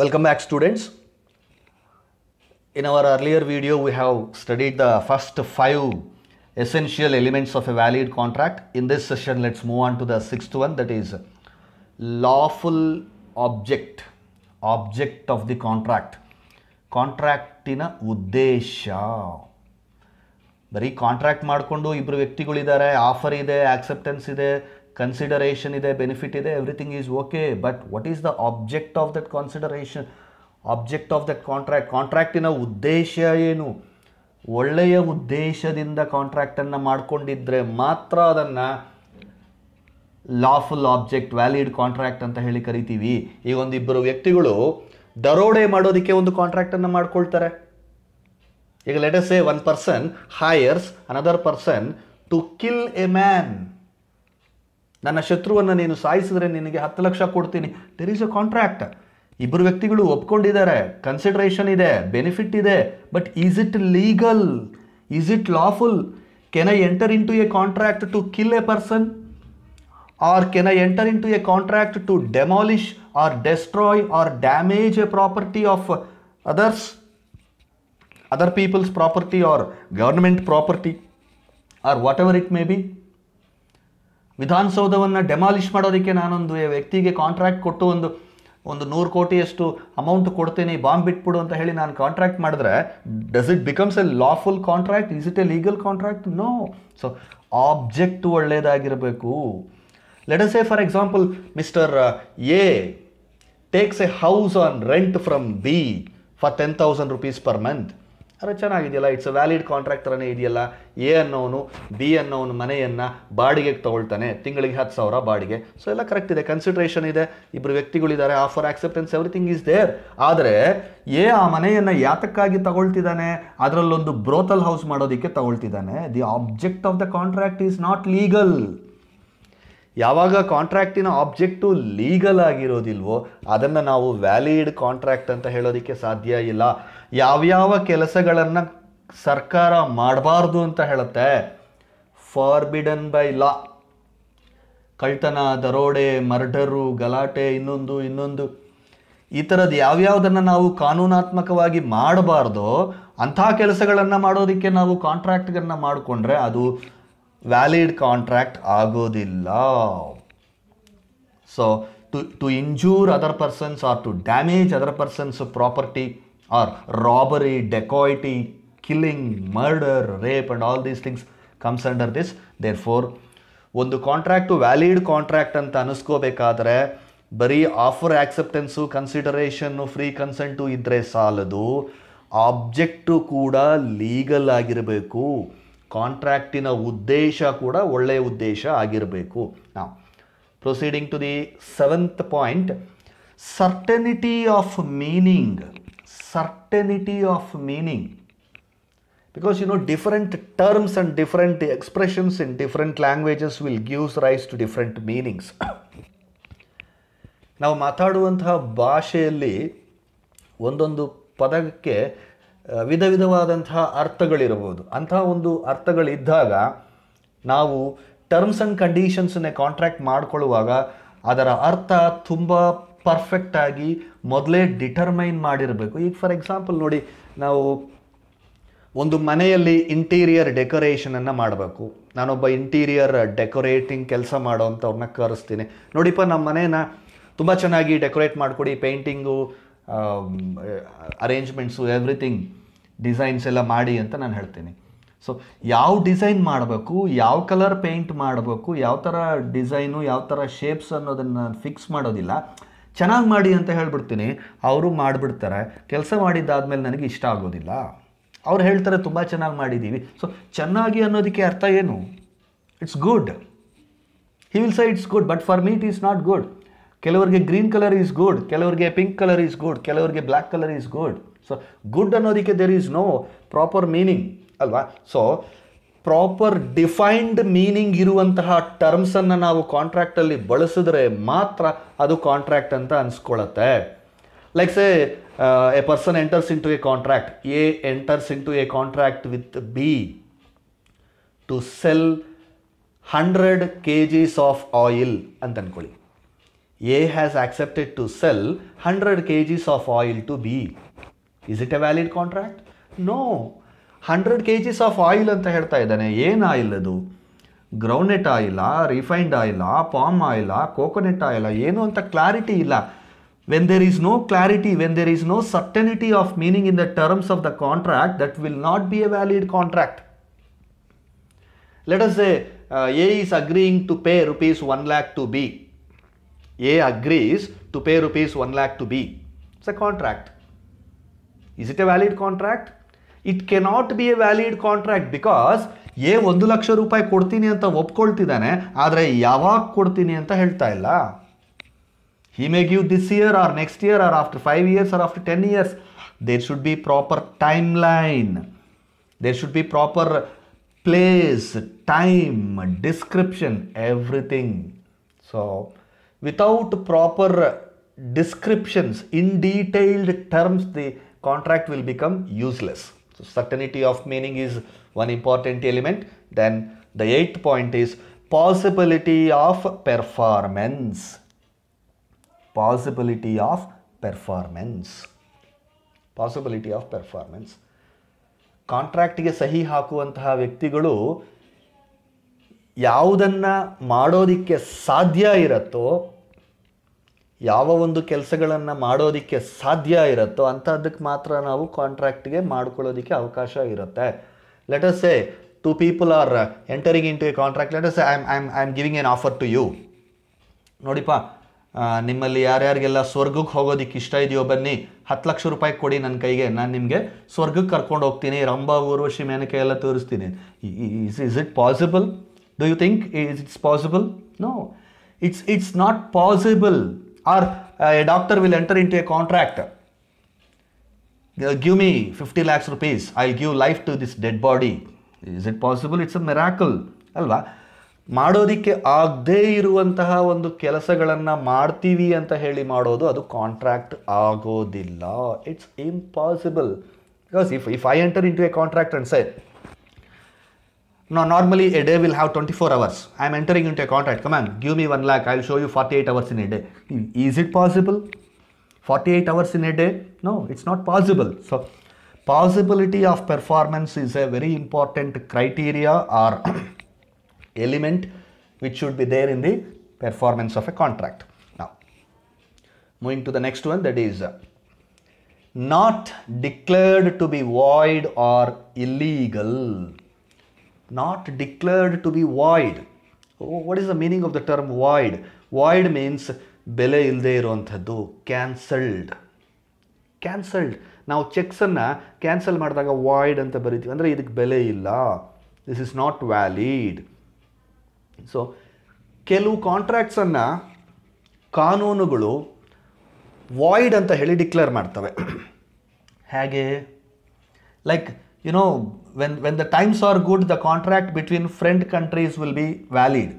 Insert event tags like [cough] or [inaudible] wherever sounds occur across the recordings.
Welcome back students. In our earlier video, we have studied the first five essential elements of a valid contract. In this session, let's move on to the sixth one that is lawful object, object of the contract. contract ಕಾಂಟ್ರಾಕ್ಟಿನ ಉದ್ದೇಶ ಬರೀ contract ಮಾಡಿಕೊಂಡು ಇಬ್ಬರು ವ್ಯಕ್ತಿಗಳಿದ್ದಾರೆ offer ಇದೆ acceptance ಇದೆ consideration ಇದೆ benefit ಇದೆ everything is okay but what is the object of that consideration object of that contract ಕಾಂಟ್ರಾಕ್ಟಿನ ಉದ್ದೇಶ ಏನು ಒಳ್ಳೆಯ ಉದ್ದೇಶದಿಂದ ಕಾಂಟ್ರಾಕ್ಟನ್ನು ಮಾಡಿಕೊಂಡಿದ್ದರೆ ಮಾತ್ರ ಅದನ್ನು ಲಾಫುಲ್ ಆಬ್ಜೆಕ್ಟ್ ವ್ಯಾಲಿಡ್ ಕಾಂಟ್ರಾಕ್ಟ್ ಅಂತ ಹೇಳಿ ಕರಿತೀವಿ ಈಗ ಒಂದಿಬ್ಬರು ವ್ಯಕ್ತಿಗಳು ದರೋಡೆ ಮಾಡೋದಕ್ಕೆ ಒಂದು ಕಾಂಟ್ರಾಕ್ಟನ್ನು ಮಾಡ್ಕೊಳ್ತಾರೆ ಈಗ as a one person hires another person to kill a man ನನ್ನ ಶತ್ರುವನ್ನು ನೀನು ಸಾಯಿಸಿದ್ರೆ ನಿನಗೆ ಹತ್ತು ಲಕ್ಷ ಕೊಡ್ತೀನಿ ದೆರ್ ಈಸ್ ಅ ಕಾಂಟ್ರಾಕ್ಟ್ ಇಬ್ಬರು ವ್ಯಕ್ತಿಗಳು ಒಪ್ಕೊಂಡಿದ್ದಾರೆ ಕನ್ಸಿಡರೇಷನ್ ಇದೆ ಬೆನಿಫಿಟ್ ಇದೆ but is it legal is it lawful can I enter into a contract to kill a person or can I enter into a contract to demolish or destroy or damage a property of others other people's property or government property or whatever it may be ವಿಧಾನಸೌಧವನ್ನು demolish ಮಾಡೋದಕ್ಕೆ ನಾನೊಂದು ವ್ಯಕ್ತಿಗೆ contract ಕೊಟ್ಟು ಒಂದು ಒಂದು ನೂರು ಕೋಟಿಯಷ್ಟು amount ಕೊಡ್ತೇನೆ bomb ಬಿಟ್ಬಿಡು ಅಂತ ಹೇಳಿ ನಾನು ಕಾಂಟ್ರಾಕ್ಟ್ ಮಾಡಿದ್ರೆ does it becomes a lawful contract is it a legal contract no so object ಒಳ್ಳೆಯದಾಗಿರಬೇಕು let's a for example mister A takes a house on rent from B for ten thousand rupees per month ಅರೆ ಚೆನ್ನಾಗಿದೆಯಲ್ಲ it's a valid contract ಥರನೇ ಇದೆಯಲ್ಲ A ಅನ್ನೋನು B ಅನ್ನೋನು ಮನೆಯನ್ನು ಬಾಡಿಗೆಗೆ ತೊಗೊಳ್ತಾನೆ ತಿಂಗಳಿಗೆ ಹತ್ತು ಸಾವಿರ ಬಾಡಿಗೆ ಸೊ ಎಲ್ಲ ಕರೆಕ್ಟ್ ಇದೆ ಕನ್ಸಿಡ್ರೇಷನ್ ಇದೆ ಇಬ್ಬರು ವ್ಯಕ್ತಿಗಳಿದ್ದಾರೆ offer acceptance everything is there ಆದರೆ ಎ ಆ ಮನೆಯನ್ನು ಯಾತಕ್ಕಾಗಿ ತಗೊಳ್ತಿದ್ದಾನೆ ಅದರಲ್ಲೊಂದು ಬ್ರೋತಲ್ ಹೌಸ್ ಮಾಡೋದಕ್ಕೆ ತಗೊಳ್ತಿದ್ದಾನೆ the object of the contract is not legal ಯಾವಾಗ ಕಾಂಟ್ರಾಕ್ಟಿನ ಆಬ್ಜೆಕ್ಟು ಲೀಗಲ್ ಆಗಿರೋದಿಲ್ವೋ ಅದನ್ನು ನಾವು ವ್ಯಾಲಿಡ್ ಕಾಂಟ್ರಾಕ್ಟ್ ಅಂತ ಹೇಳೋದಕ್ಕೆ ಸಾಧ್ಯ ಇಲ್ಲ ಯಾವ್ಯಾವ ಕೆಲಸಗಳನ್ನು ಸರ್ಕಾರ ಮಾಡಬಾರ್ದು ಅಂತ ಹೇಳುತ್ತೆ ಫಾರ್ಬಿಡನ್ ಬೈ ಲಾ ಕಳ್ತನ ದರೋಡೆ ಮರ್ಡರು ಗಲಾಟೆ ಇನ್ನೊಂದು ಇನ್ನೊಂದು ಈ ಥರದ್ದು ಯಾವ್ಯಾವುದನ್ನು ನಾವು ಕಾನೂನಾತ್ಮಕವಾಗಿ ಮಾಡಬಾರ್ದೋ ಅಂಥ ಕೆಲಸಗಳನ್ನು ಮಾಡೋದಕ್ಕೆ ನಾವು ಕಾಂಟ್ರಾಕ್ಟ್ಗಳನ್ನು ಮಾಡಿಕೊಂಡ್ರೆ ಅದು ವ್ಯಾಲಿಡ್ ಕಾಂಟ್ರಾಕ್ಟ್ ಆಗೋದಿಲ್ಲ so to to injure other persons or to damage other persons property or robbery dacoity killing murder rape and all these things comes under this therefore ಒಂದು ಕಾಂಟ್ರಾಕ್ಟು ವ್ಯಾಲಿಡ್ ಕಾಂಟ್ರಾಕ್ಟ್ ಅಂತ ಅನಿಸ್ಕೋಬೇಕಾದ್ರೆ ಬರೀ offer acceptance consideration free consent ಇದ್ದರೆ ಸಾಲದು object ಕೂಡ legal ಆಗಿರಬೇಕು ಕಾಂಟ್ರಾಕ್ಟಿನ ಉದ್ದೇಶ ಕೂಡ ಒಳ್ಳೆಯ ಉದ್ದೇಶ ಆಗಿರಬೇಕು ನಾ proceeding to the seventh point certainty of meaning certainty of meaning because you know different terms and different expressions in different languages will gives rise to different meanings ನಾವು ಮಾತಾಡುವಂತಹ ಭಾಷೆಯಲ್ಲಿ ಒಂದೊಂದು ಪದಕ್ಕೆ ವಿಧ ವಿಧವಾದಂತಹ ಅರ್ಥಗಳಿರಬಹುದು ಅಂತಹ ಒಂದು ಅರ್ಥಗಳಿದ್ದಾಗ ನಾವು ಟರ್ಮ್ಸ್ ಆ್ಯಂಡ್ ಕಂಡೀಷನ್ಸನ್ನೇ ಕಾಂಟ್ರ್ಯಾಕ್ಟ್ ಮಾಡಿಕೊಳ್ಳುವಾಗ ಅದರ ಅರ್ಥ ತುಂಬ ಪರ್ಫೆಕ್ಟಾಗಿ ಮೊದಲೇ ಡಿಟರ್ಮೈನ್ ಮಾಡಿರಬೇಕು ಈಗ ಫಾರ್ ಎಕ್ಸಾಂಪಲ್ ನೋಡಿ ನಾವು ಒಂದು ಮನೆಯಲ್ಲಿ ಇಂಟೀರಿಯರ್ ಡೆಕೋರೇಷನನ್ನು ಮಾಡಬೇಕು ನಾನೊಬ್ಬ ಇಂಟೀರಿಯರ್ ಡೆಕೋರೇಟಿಂಗ್ ಕೆಲಸ ಮಾಡೋವಂಥವ್ರನ್ನ ಕರೆಸ್ತೀನಿ ನೋಡಿಪ್ಪ ನಮ್ಮ ಮನೇನ ತುಂಬ ಚೆನ್ನಾಗಿ ಡೆಕೋರೇಟ್ ಮಾಡಿಕೊಡಿ ಪೇಂಟಿಂಗು ಅರೇಂಜ್ಮೆಂಟ್ಸು ಎವ್ರಿಥಿಂಗ್ ಡಿಸೈನ್ಸ್ ಎಲ್ಲ ಮಾಡಿ ಅಂತ ನಾನು ಹೇಳ್ತೀನಿ ಸೊ ಯಾವ ಡಿಸೈನ್ ಮಾಡಬೇಕು ಯಾವ ಕಲರ್ ಪೇಂಟ್ ಮಾಡಬೇಕು ಯಾವ ಥರ ಡಿಸೈನು ಯಾವ ಥರ ಶೇಪ್ಸ್ ಅನ್ನೋದನ್ನು ನಾನು ಫಿಕ್ಸ್ ಮಾಡೋದಿಲ್ಲ ಚೆನ್ನಾಗಿ ಮಾಡಿ ಅಂತ ಹೇಳ್ಬಿಡ್ತೀನಿ ಅವರು ಮಾಡಿಬಿಡ್ತಾರೆ ಕೆಲಸ ಮಾಡಿದ್ದಾದಮೇಲೆ ನನಗೆ ಇಷ್ಟ ಆಗೋದಿಲ್ಲ ಅವ್ರು ಹೇಳ್ತಾರೆ ತುಂಬ ಚೆನ್ನಾಗಿ ಮಾಡಿದ್ದೀವಿ ಸೊ ಚೆನ್ನಾಗಿ ಅನ್ನೋದಕ್ಕೆ ಅರ್ಥ ಏನು it's good he will say it's good but for me it is not good ಕೆಲವರಿಗೆ ಗ್ರೀನ್ ಕಲರ್ ಈಸ್ ಗುಡ್ ಕೆಲವರಿಗೆ ಪಿಂಕ್ ಕಲರ್ ಈಸ್ ಗುಡ್ ಕೆಲವರಿಗೆ black colour is good so good ಅನ್ನೋದಕ್ಕೆ there is no proper meaning ಅಲ್ವಾ so proper defined meaning ಇರುವಂತಹ ಟರ್ಮ್ಸನ್ನು ನಾವು ಕಾಂಟ್ರಾಕ್ಟಲ್ಲಿ ಬಳಸಿದ್ರೆ ಮಾತ್ರ ಅದು ಕಾಂಟ್ರಾಕ್ಟ್ ಅಂತ ಅನಿಸ್ಕೊಳ್ಳುತ್ತೆ like say a person enters into a contract A enters into a contract with B to sell hundred kgs of oil ಅಂತ ಅಂದ್ಕೊಳ್ಳಿ A has accepted to sell 100 kgs of oil to B. Is it a valid contract? No. 100 kgs of oil ಅಂತ ಹೇಳ್ತಾ ಇದ್ದಾನೆ ಏನು oil ಅದು groundnut ಆಯಿಲಾ refined ಆಯಿಲಾ palm ಆಯಿಲಾ ಕೋಕೋನೆಟ್ ಆಯಿಲಾ ಏನು ಅಂತ ಕ್ಲಾರಿಟಿ ಇಲ್ಲ when there is no clarity when there is no certainty of meaning in the terms of the contract that will not be a valid contract let us A is agreeing to pay rupees one lakh to B A agrees to pay rupees 1 lakh to B. It's a contract. Is it a valid contract? It cannot be a valid contract because A ಒಂದು ಲಕ್ಷ ರೂಪಾಯಿ ಕೊಡ್ತೀನಿ ಅಂತ ಒಪ್ಕೊಳ್ತಿದ್ದಾನೆ ಆದರೆ ಯಾವಾಗ ಕೊಡ್ತೀನಿ ಅಂತ ಹೇಳ್ತಾ ಇಲ್ಲ he may give this year or next year or after five years or after ten years there should be proper time line there should be proper place time description everything so without proper descriptions in detailed terms the contract will become useless. So certainty of meaning is one important element. Then the eighth point is possibility of performance. Possibility of performance. Possibility of performance. ಕಾಂಟ್ರಾಕ್ಟ್ಗೆ ಸಹಿ vikti ವ್ಯಕ್ತಿಗಳು ಯಾವುದನ್ನು ಮಾಡೋದಕ್ಕೆ ಸಾಧ್ಯ ಇರುತ್ತೋ ಯಾವ ಒಂದು ಕೆಲಸಗಳನ್ನು ಮಾಡೋದಕ್ಕೆ ಸಾಧ್ಯ ಇರುತ್ತೋ ಅಂಥದ್ದಕ್ಕೆ ಮಾತ್ರ ನಾವು ಕಾಂಟ್ರಾಕ್ಟ್ಗೆ ಮಾಡ್ಕೊಳ್ಳೋದಕ್ಕೆ ಅವಕಾಶ ಇರುತ್ತೆ let us a two people are entering into a contract let us I am I am I am giving an offer to you ನೋಡಿಪ್ಪ ನಿಮ್ಮಲ್ಲಿ ಯಾರ್ಯಾರಿಗೆಲ್ಲ ಸ್ವರ್ಗಕ್ಕೆ ಹೋಗೋದಕ್ಕೆ ಇಷ್ಟ ಇದೆಯೋ ಬನ್ನಿ ಹತ್ತು ಲಕ್ಷ ರೂಪಾಯಿ ಕೊಡಿ ನನ್ನ ಕೈಗೆ ನಾನು ನಿಮಗೆ ಸ್ವರ್ಗಕ್ಕೆ ಕರ್ಕೊಂಡು ಹೋಗ್ತೀನಿ ರಂಭ ಊರ್ವಶಿ ಮೇನಕೈ ಎಲ್ಲ ತೋರಿಸ್ತೀನಿ is is it possible Do you think is it's possible? No, it's it's not possible. Or a doctor will enter into a contract. give me 50 lakhs rupees. I'll give life to this dead body. Is it possible? It's a miracle. alva ಮಾಡೋದಕ್ಕೆ ಆಗದೇ ಇರುವಂತಹ ಒಂದು ಕೆಲಸಗಳನ್ನು ಮಾಡ್ತೀವಿ ಅಂತ ಹೇಳಿ ಮಾಡೋದು ಅದು ಕಾಂಟ್ರಾಕ್ಟ್ ಆಗೋದಿಲ್ಲ it's impossible because if if I enter into a contract and say Now normally a day will have 24 hours. I am entering into a contract. Come on, give me 1 lakh. I will show you 48 hours in a day. Is it possible? 48 hours in a day? No, it's not possible. So possibility of performance is a very important criteria or [clears throat] element which should be there in the performance of a contract. Now, moving to the next one that is not declared to be void or illegal. not declared to be void. Oh, what is the meaning of the term void? Void means ಬೆಲೆ ಇಲ್ಲದೆ ಇರುವಂಥದ್ದು cancelled cancelled ನಾವು ಚೆಕ್ಸನ್ನು cancel ಮಾಡಿದಾಗ void ಅಂತ ಬರಿತೀವಿ ಅಂದರೆ ಇದಕ್ಕೆ ಬೆಲೆ ಇಲ್ಲ this is not valid so ಕೆಲವು ಕಾಂಟ್ರಾಕ್ಟ್ಸನ್ನು ಕಾನೂನುಗಳು ವಾಯ್ಡ್ ಅಂತ ಹೇಳಿ ಡಿಕ್ಲೇರ್ ಮಾಡ್ತವೆ [clears throat] ಹೇಗೆ like you know, when, when the times are good, the contract between friend countries will be valid.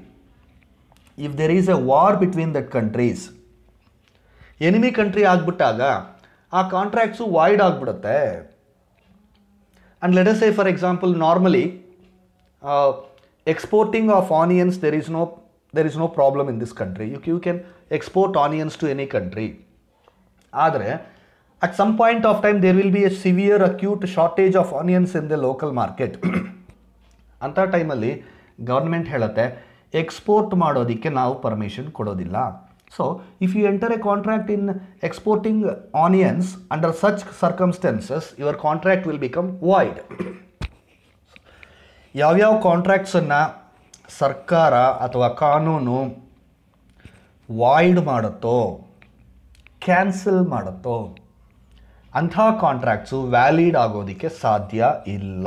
If there is a war between the countries, enemy country agbutaga, our contracts void agbutate. And let us say, for example, normally, uh, exporting of onions, there is no there is no problem in this country. You, you can export onions to any country. Adre, At some point of time, there will be a severe acute shortage of onions in the local market. ಅಂಥ ಟೈಮಲ್ಲಿ government ಹೇಳುತ್ತೆ export ಮಾಡೋದಕ್ಕೆ ನಾವು permission ಕೊಡೋದಿಲ್ಲ so if you enter a contract in exporting onions under such circumstances your contract will become void ಯಾವ್ಯಾವ ಕಾಂಟ್ರಾಕ್ಟ್ಸನ್ನು ಸರ್ಕಾರ ಅಥವಾ ಕಾನೂನು ವಾಯ್ಡ್ ಮಾಡುತ್ತೋ ಕ್ಯಾನ್ಸಲ್ ಮಾಡುತ್ತೋ ಅಂಥ ಕಾಂಟ್ರಾಕ್ಟ್ಸು ವ್ಯಾಲಿಡ್ ಆಗೋದಕ್ಕೆ ಸಾಧ್ಯ ಇಲ್ಲ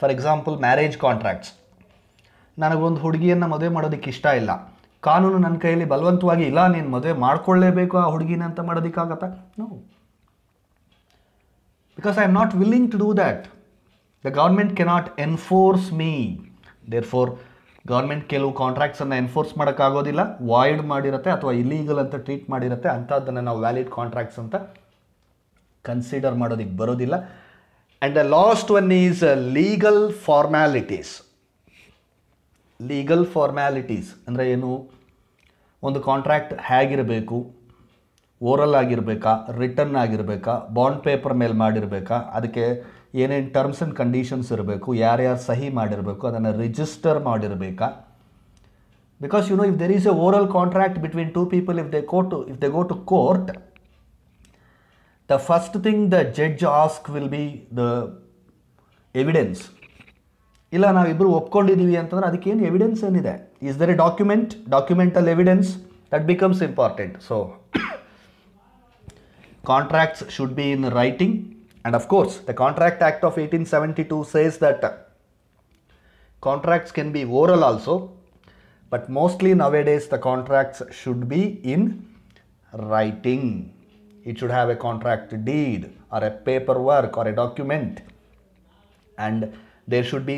ಫಾರ್ ಎಕ್ಸಾಂಪಲ್ ಮ್ಯಾರೇಜ್ ಕಾಂಟ್ರಾಕ್ಟ್ಸ್ ನನಗೊಂದು ಹುಡುಗಿಯನ್ನು ಮದುವೆ ಮಾಡೋದಕ್ಕೆ ಇಷ್ಟ ಇಲ್ಲ ಕಾನೂನು ನನ್ನ ಕೈಯಲ್ಲಿ ಬಲವಂತವಾಗಿ ಇಲ್ಲ ನೀನು ಮದುವೆ ಮಾಡ್ಕೊಳ್ಳೇಬೇಕು ಆ ಹುಡುಗಿನ ಅಂತ ಮಾಡೋದಕ್ಕಾಗತ್ತ no because I am not willing to do that the government cannot enforce me therefore government ಕೆಲವು ಕಾಂಟ್ರಾಕ್ಟ್ಸನ್ನು ಎನ್ಫೋರ್ಸ್ ಮಾಡೋಕ್ಕಾಗೋದಿಲ್ಲ ವಾಯ್ಡ್ ಮಾಡಿರುತ್ತೆ ಅಥವಾ ಇಲೀಗಲ್ ಅಂತ ಟ್ರೀಟ್ ಮಾಡಿರುತ್ತೆ ಅಂಥದ್ದನ್ನು ನಾವು ವ್ಯಾಲಿಡ್ ಕಾಂಟ್ರಾಕ್ಟ್ಸ್ ಅಂತ ಕನ್ಸಿಡರ್ ಮಾಡೋದಕ್ಕೆ ಬರೋದಿಲ್ಲ and the last one is legal formalities legal formalities ಅಂದರೆ ಏನು ಒಂದು ಕಾಂಟ್ರಾಕ್ಟ್ ಹೇಗಿರಬೇಕು ಓರಲ್ ಆಗಿರಬೇಕಾ ರಿಟರ್ನ್ ಆಗಿರಬೇಕಾ ಬಾಂಡ್ ಪೇಪರ್ ಮೇಲೆ ಮಾಡಿರಬೇಕಾ ಅದಕ್ಕೆ ಏನೇನು ಟರ್ಮ್ಸ್ ಆ್ಯಂಡ್ ಕಂಡೀಷನ್ಸ್ ಇರಬೇಕು ಯಾರ್ಯಾರು ಸಹಿ ಮಾಡಿರಬೇಕು ಅದನ್ನು ರಿಜಿಸ್ಟರ್ ಮಾಡಿರಬೇಕಾ because you know if there is a oral contract between two people if they court if they go to court the first thing the judge ask will be the evidence ಇಲ್ಲ ನಾವಿಬ್ಬರು ಒಪ್ಕೊಂಡಿದ್ದೀವಿ ಅಂತಂದರೆ ಅದಕ್ಕೇನು evidence ಏನಿದೆ Is there a document, documental evidence that becomes important? So, [coughs] contracts should be in writing and of course the contract act of 1872 says that uh, contracts can be oral also but mostly nowadays the contracts should be in writing it should have a contract deed or a paperwork or a document. And there should be,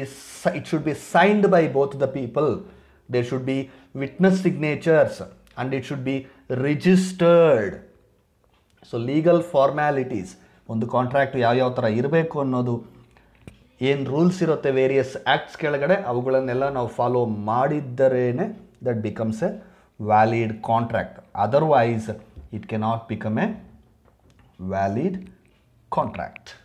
it should be signed by both the people. There should be witness signatures and it should be registered so legal formalities ಒಂದು contract ಯಾವ್ಯಾವ ಥರ ಇರಬೇಕು ಅನ್ನೋದು ಏನು rules ಇರುತ್ತೆ various acts ಕೆಳಗಡೆ ಅವುಗಳನ್ನೆಲ್ಲ ನಾವು ಫಾಲೋ ಮಾಡಿದ್ದರೇ that becomes a valid contract otherwise it cannot become a valid contract.